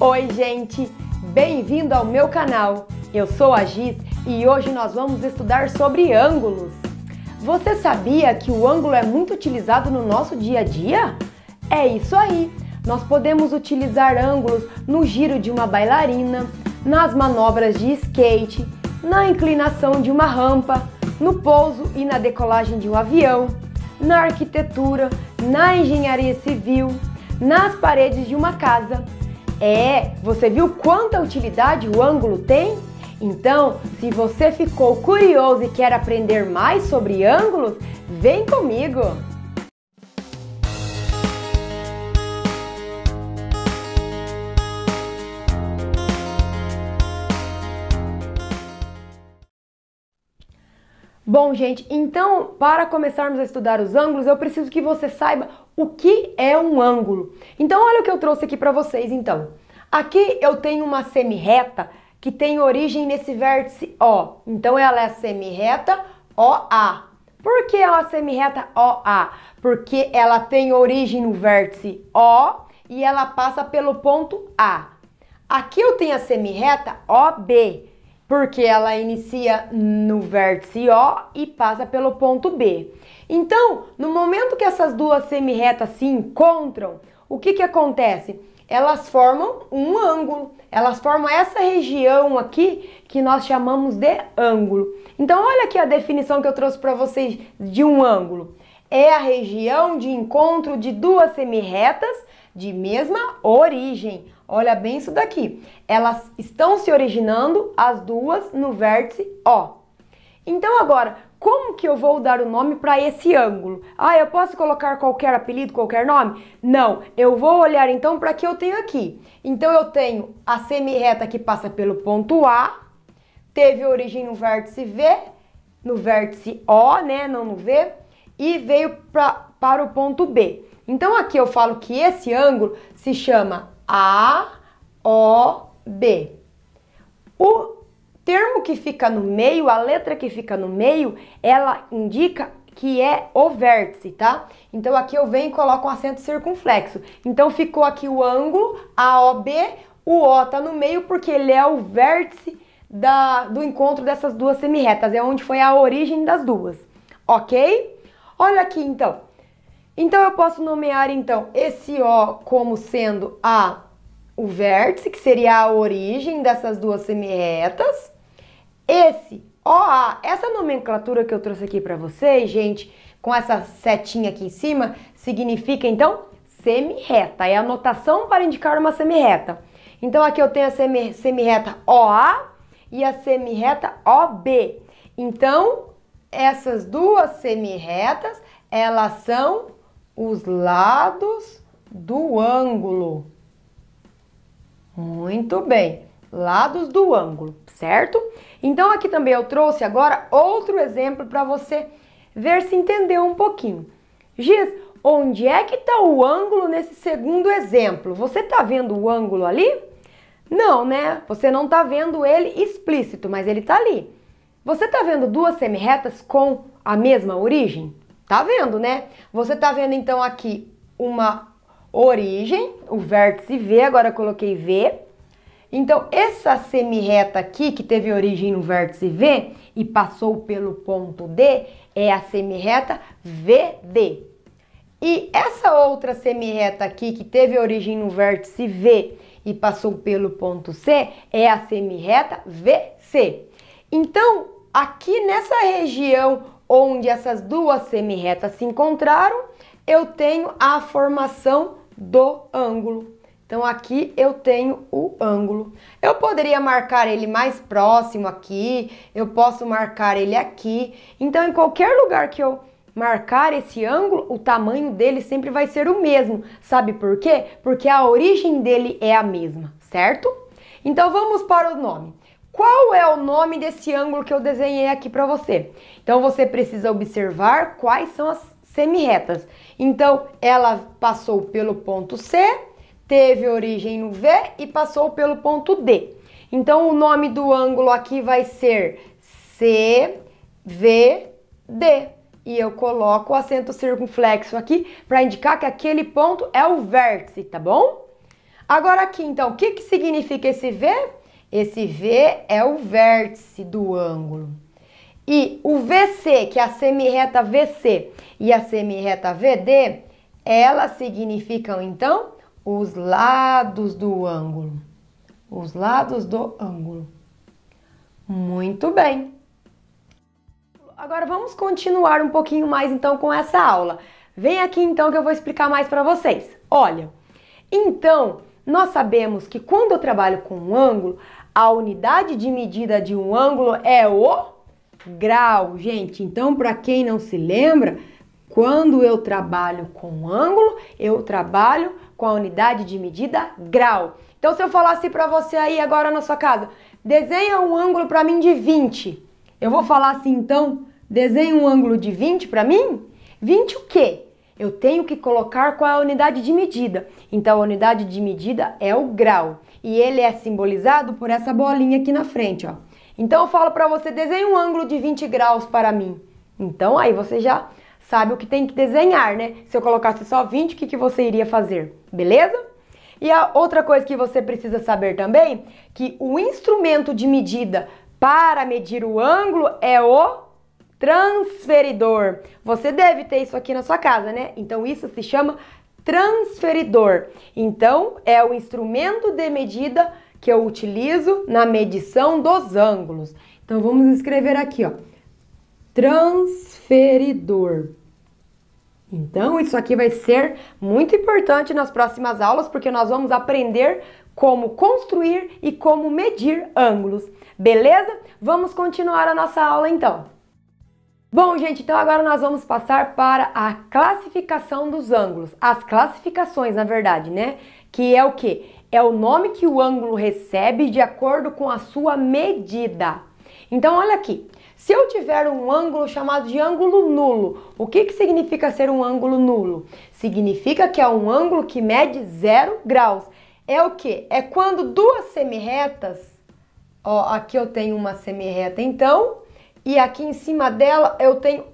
Oi, gente! Bem-vindo ao meu canal. Eu sou a Giz e hoje nós vamos estudar sobre ângulos. Você sabia que o ângulo é muito utilizado no nosso dia a dia? É isso aí! Nós podemos utilizar ângulos no giro de uma bailarina, nas manobras de skate, na inclinação de uma rampa, no pouso e na decolagem de um avião, na arquitetura, na engenharia civil, nas paredes de uma casa é, você viu quanta utilidade o ângulo tem? Então, se você ficou curioso e quer aprender mais sobre ângulos, vem comigo! Bom, gente, então para começarmos a estudar os ângulos, eu preciso que você saiba o que é um ângulo. Então, olha o que eu trouxe aqui para vocês, então. Aqui eu tenho uma semirreta que tem origem nesse vértice O. Então, ela é a semirreta OA. Por que ela é semirreta OA? Porque ela tem origem no vértice O e ela passa pelo ponto A. Aqui eu tenho a semirreta OB, porque ela inicia no vértice O e passa pelo ponto B. Então, no momento que essas duas semirretas se encontram, o que, que acontece? Elas formam um ângulo, elas formam essa região aqui que nós chamamos de ângulo. Então, olha aqui a definição que eu trouxe para vocês de um ângulo. É a região de encontro de duas semirretas de mesma origem. Olha bem isso daqui. Elas estão se originando, as duas, no vértice O. Então agora, como que eu vou dar o nome para esse ângulo? Ah, eu posso colocar qualquer apelido, qualquer nome? Não, eu vou olhar então para que eu tenho aqui. Então eu tenho a semi reta que passa pelo ponto A, teve origem no vértice V, no vértice O, né, não no V, e veio pra, para o ponto B. Então aqui eu falo que esse ângulo se chama a, O, B. O termo que fica no meio, a letra que fica no meio, ela indica que é o vértice, tá? Então aqui eu venho e coloco um acento circunflexo. Então ficou aqui o ângulo A o O tá no meio porque ele é o vértice da, do encontro dessas duas semirretas, é onde foi a origem das duas, ok? Olha aqui então, então eu posso nomear então esse O como sendo a o vértice, que seria a origem dessas duas semirretas. Esse OA, essa nomenclatura que eu trouxe aqui para vocês, gente, com essa setinha aqui em cima, significa então semirreta. É a notação para indicar uma semirreta. Então aqui eu tenho a semirreta OA e a semirreta OB. Então, essas duas semirretas, elas são os lados do ângulo. Muito bem, lados do ângulo, certo? Então aqui também eu trouxe agora outro exemplo para você ver se entendeu um pouquinho. Giz, onde é que está o ângulo nesse segundo exemplo? Você está vendo o ângulo ali? Não, né? Você não está vendo ele explícito, mas ele está ali. Você está vendo duas semirretas com a mesma origem? Tá vendo, né? Você tá vendo então aqui uma origem, o vértice V, agora eu coloquei V. Então, essa semirreta aqui, que teve origem no vértice V e passou pelo ponto D, é a semirreta VD. E essa outra semirreta aqui, que teve origem no vértice V e passou pelo ponto C, é a semirreta VC. Então, aqui nessa região onde essas duas semirretas se encontraram, eu tenho a formação do ângulo. Então aqui eu tenho o ângulo. Eu poderia marcar ele mais próximo aqui, eu posso marcar ele aqui. Então em qualquer lugar que eu marcar esse ângulo, o tamanho dele sempre vai ser o mesmo. Sabe por quê? Porque a origem dele é a mesma, certo? Então vamos para o nome qual é o nome desse ângulo que eu desenhei aqui para você. Então você precisa observar quais são as semirretas. Então ela passou pelo ponto C, teve origem no V e passou pelo ponto D. Então o nome do ângulo aqui vai ser CVD. E eu coloco o acento circunflexo aqui para indicar que aquele ponto é o vértice, tá bom? Agora aqui, então, o que, que significa esse V? Esse V é o vértice do ângulo. E o VC, que é a semirreta VC e a semirreta VD, elas significam então os lados do ângulo. Os lados do ângulo. Muito bem. Agora vamos continuar um pouquinho mais então com essa aula. Vem aqui então que eu vou explicar mais para vocês. Olha, então nós sabemos que quando eu trabalho com um ângulo, a unidade de medida de um ângulo é o grau, gente. Então, para quem não se lembra, quando eu trabalho com ângulo, eu trabalho com a unidade de medida grau. Então, se eu falasse para você aí agora na sua casa, desenha um ângulo para mim de 20. Eu vou falar assim, então, desenha um ângulo de 20 para mim? 20 o quê? eu tenho que colocar qual é a unidade de medida. Então, a unidade de medida é o grau. E ele é simbolizado por essa bolinha aqui na frente, ó. Então, eu falo para você, desenhe um ângulo de 20 graus para mim. Então, aí você já sabe o que tem que desenhar, né? Se eu colocasse só 20, o que, que você iria fazer? Beleza? E a outra coisa que você precisa saber também, que o instrumento de medida para medir o ângulo é o transferidor. Você deve ter isso aqui na sua casa, né? Então isso se chama transferidor. Então é o instrumento de medida que eu utilizo na medição dos ângulos. Então vamos escrever aqui, ó. Transferidor. Então, isso aqui vai ser muito importante nas próximas aulas, porque nós vamos aprender como construir e como medir ângulos. Beleza? Vamos continuar a nossa aula então. Bom, gente, então agora nós vamos passar para a classificação dos ângulos. As classificações, na verdade, né? Que é o que? É o nome que o ângulo recebe de acordo com a sua medida. Então, olha aqui. Se eu tiver um ângulo chamado de ângulo nulo, o que, que significa ser um ângulo nulo? Significa que é um ângulo que mede zero graus. É o que? É quando duas semirretas, ó, aqui eu tenho uma semirreta, então, e aqui em cima dela eu tenho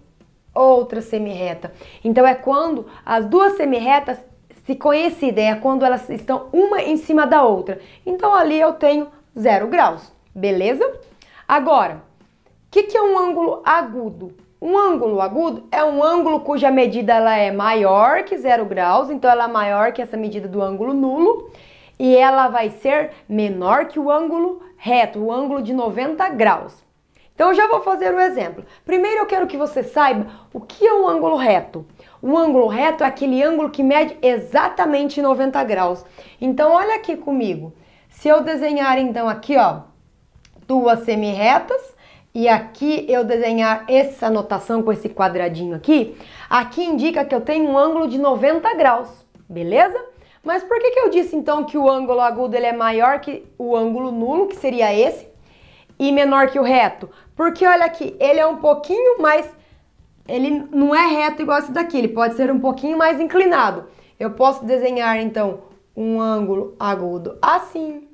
outra semi-reta. Então é quando as duas semi-retas se coincidem, é quando elas estão uma em cima da outra. Então ali eu tenho zero graus, beleza? Agora, o que, que é um ângulo agudo? Um ângulo agudo é um ângulo cuja medida ela é maior que zero graus, então ela é maior que essa medida do ângulo nulo e ela vai ser menor que o ângulo reto, o ângulo de 90 graus. Então eu já vou fazer um exemplo. Primeiro eu quero que você saiba o que é um ângulo reto. Um ângulo reto é aquele ângulo que mede exatamente 90 graus. Então olha aqui comigo. Se eu desenhar então aqui, ó, duas semi-retas e aqui eu desenhar essa anotação com esse quadradinho aqui, aqui indica que eu tenho um ângulo de 90 graus, beleza? Mas por que, que eu disse então que o ângulo agudo ele é maior que o ângulo nulo, que seria esse? e menor que o reto? Porque olha aqui, ele é um pouquinho mais. Ele não é reto igual esse daqui, ele pode ser um pouquinho mais inclinado. Eu posso desenhar então um ângulo agudo assim.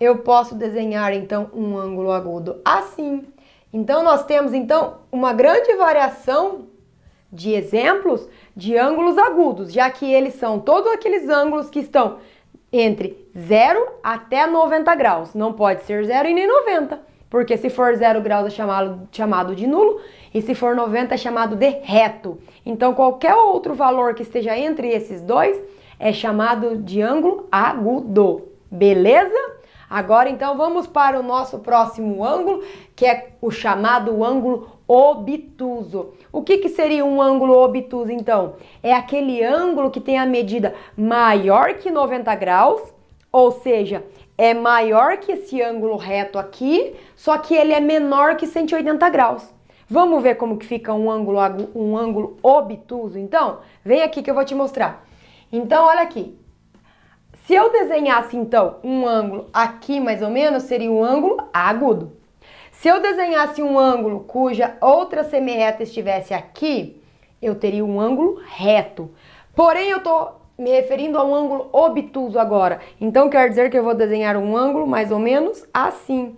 Eu posso desenhar então um ângulo agudo assim. Então nós temos então uma grande variação de exemplos de ângulos agudos, já que eles são todos aqueles ângulos que estão entre 0 até 90 graus. Não pode ser 0 e nem 90. Porque se for 0 graus é chamado, chamado de nulo e se for 90 é chamado de reto. Então qualquer outro valor que esteja entre esses dois é chamado de ângulo agudo. Beleza? Agora então vamos para o nosso próximo ângulo, que é o chamado ângulo obtuso. O que, que seria um ângulo obtuso então? É aquele ângulo que tem a medida maior que 90 graus, ou seja, é maior que esse ângulo reto aqui, só que ele é menor que 180 graus. Vamos ver como que fica um ângulo, um ângulo obtuso, então? Vem aqui que eu vou te mostrar. Então, olha aqui. Se eu desenhasse, então, um ângulo aqui, mais ou menos, seria um ângulo agudo. Se eu desenhasse um ângulo cuja outra semirreta estivesse aqui, eu teria um ângulo reto. Porém, eu tô me referindo a um ângulo obtuso agora. Então quer dizer que eu vou desenhar um ângulo mais ou menos assim,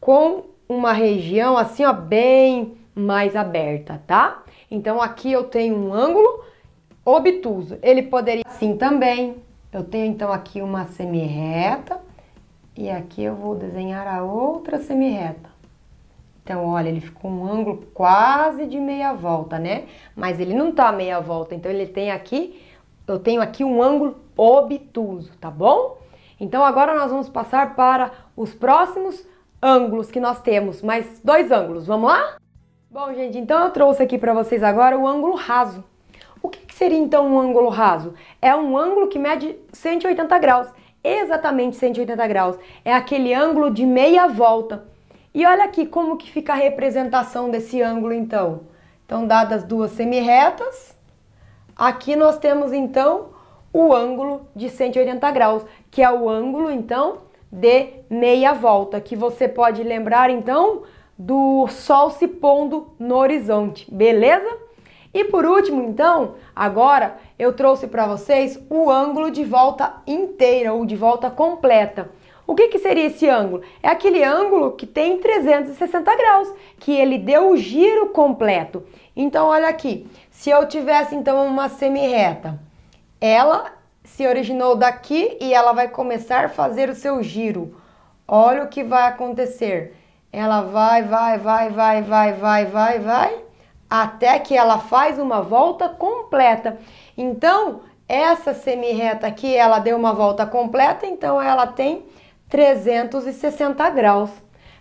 com uma região assim, ó, bem mais aberta, tá? Então aqui eu tenho um ângulo obtuso. Ele poderia assim também. Eu tenho então aqui uma semi-reta e aqui eu vou desenhar a outra semi-reta. Então, olha, ele ficou um ângulo quase de meia volta, né? Mas ele não tá meia volta, então ele tem aqui eu tenho aqui um ângulo obtuso, tá bom? Então agora nós vamos passar para os próximos ângulos que nós temos, mais dois ângulos, vamos lá? Bom, gente, então eu trouxe aqui para vocês agora o ângulo raso. O que, que seria então um ângulo raso? É um ângulo que mede 180 graus, exatamente 180 graus. É aquele ângulo de meia volta. E olha aqui como que fica a representação desse ângulo então. Então, dadas duas semirretas, Aqui nós temos então o ângulo de 180 graus, que é o ângulo então de meia volta, que você pode lembrar então do sol se pondo no horizonte, beleza? E por último, então, agora eu trouxe para vocês o ângulo de volta inteira ou de volta completa. O que, que seria esse ângulo? É aquele ângulo que tem 360 graus, que ele deu o giro completo. Então, olha aqui, se eu tivesse então uma semi-reta, ela se originou daqui e ela vai começar a fazer o seu giro. Olha o que vai acontecer. Ela vai, vai, vai, vai, vai, vai, vai, vai, até que ela faz uma volta completa. Então, essa semi-reta aqui, ela deu uma volta completa, então ela tem 360 graus.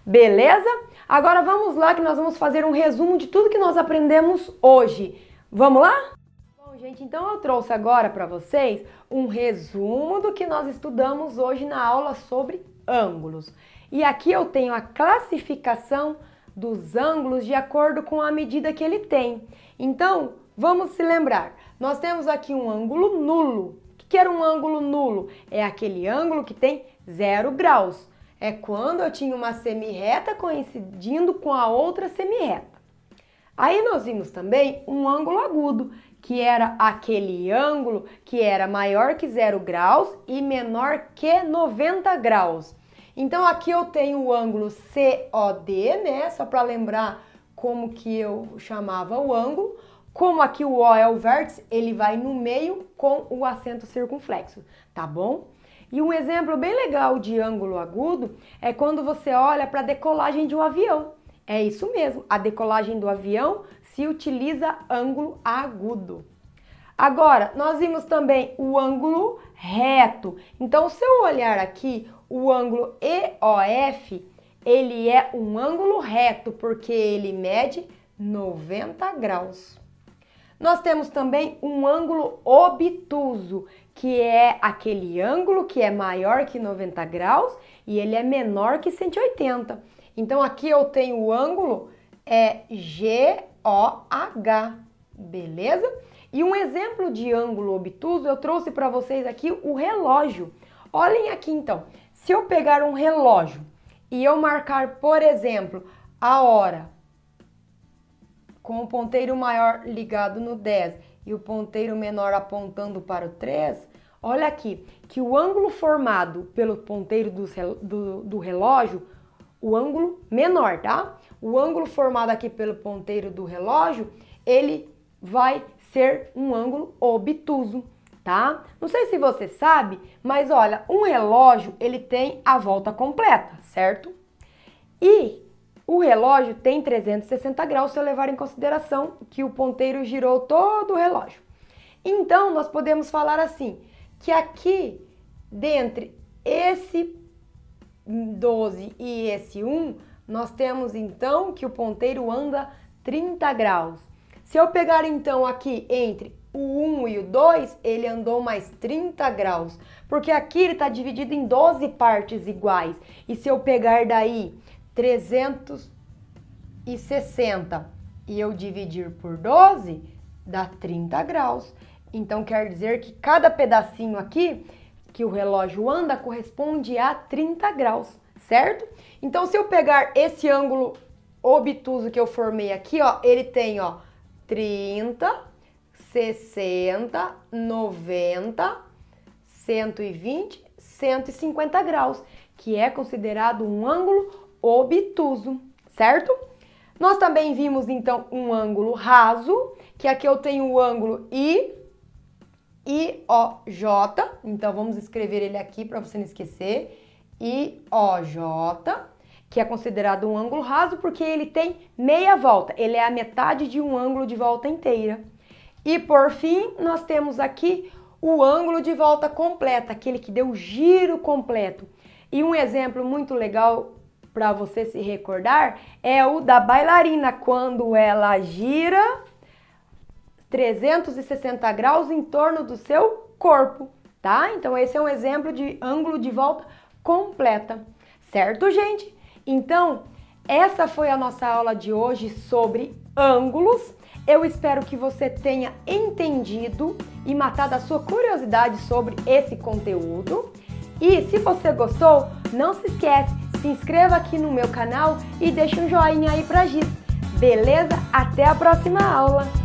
Beleza? Agora vamos lá que nós vamos fazer um resumo de tudo que nós aprendemos hoje. Vamos lá? Bom, gente, então eu trouxe agora para vocês um resumo do que nós estudamos hoje na aula sobre ângulos. E aqui eu tenho a classificação dos ângulos de acordo com a medida que ele tem. Então, vamos se lembrar. Nós temos aqui um ângulo nulo. O que era um ângulo nulo? É aquele ângulo que tem zero graus. É quando eu tinha uma semi reta coincidindo com a outra semi reta. Aí nós vimos também um ângulo agudo, que era aquele ângulo que era maior que zero graus e menor que 90 graus. Então aqui eu tenho o ângulo COD, né? Só para lembrar como que eu chamava o ângulo. Como aqui o O é o vértice, ele vai no meio com o acento circunflexo, tá bom? E um exemplo bem legal de ângulo agudo é quando você olha para a decolagem de um avião. É isso mesmo, a decolagem do avião se utiliza ângulo agudo. Agora, nós vimos também o ângulo reto. Então, se eu olhar aqui, o ângulo EOF, ele é um ângulo reto, porque ele mede 90 graus. Nós temos também um ângulo obtuso, que é aquele ângulo que é maior que 90 graus e ele é menor que 180. Então aqui eu tenho o ângulo é GOH, beleza? E um exemplo de ângulo obtuso eu trouxe para vocês aqui o relógio. Olhem aqui então, se eu pegar um relógio e eu marcar, por exemplo, a hora com o ponteiro maior ligado no 10 e o ponteiro menor apontando para o 3, olha aqui que o ângulo formado pelo ponteiro do, do, do relógio, o ângulo menor, tá? O ângulo formado aqui pelo ponteiro do relógio, ele vai ser um ângulo obtuso, tá? Não sei se você sabe, mas olha, um relógio ele tem a volta completa, certo? E o relógio tem 360 graus se eu levar em consideração que o ponteiro girou todo o relógio. Então, nós podemos falar assim, que aqui, dentre esse 12 e esse 1, nós temos então que o ponteiro anda 30 graus. Se eu pegar então aqui entre o 1 e o 2, ele andou mais 30 graus, porque aqui ele está dividido em 12 partes iguais. E se eu pegar daí 360 e eu dividir por 12 dá 30 graus. Então quer dizer que cada pedacinho aqui que o relógio anda corresponde a 30 graus, certo? Então se eu pegar esse ângulo obtuso que eu formei aqui, ó, ele tem, ó, 30, 60, 90, 120, 150 graus, que é considerado um ângulo obtuso, certo? Nós também vimos então um ângulo raso, que aqui eu tenho o ângulo I, IOJ, então vamos escrever ele aqui para você não esquecer, IOJ, que é considerado um ângulo raso porque ele tem meia volta, ele é a metade de um ângulo de volta inteira. E por fim, nós temos aqui o ângulo de volta completa, aquele que deu giro completo. E um exemplo muito legal para você se recordar é o da bailarina quando ela gira 360 graus em torno do seu corpo, tá? Então esse é um exemplo de ângulo de volta completa, certo, gente? Então, essa foi a nossa aula de hoje sobre ângulos. Eu espero que você tenha entendido e matado a sua curiosidade sobre esse conteúdo. E se você gostou, não se esquece se inscreva aqui no meu canal e deixe um joinha aí pra Giz. Beleza? Até a próxima aula!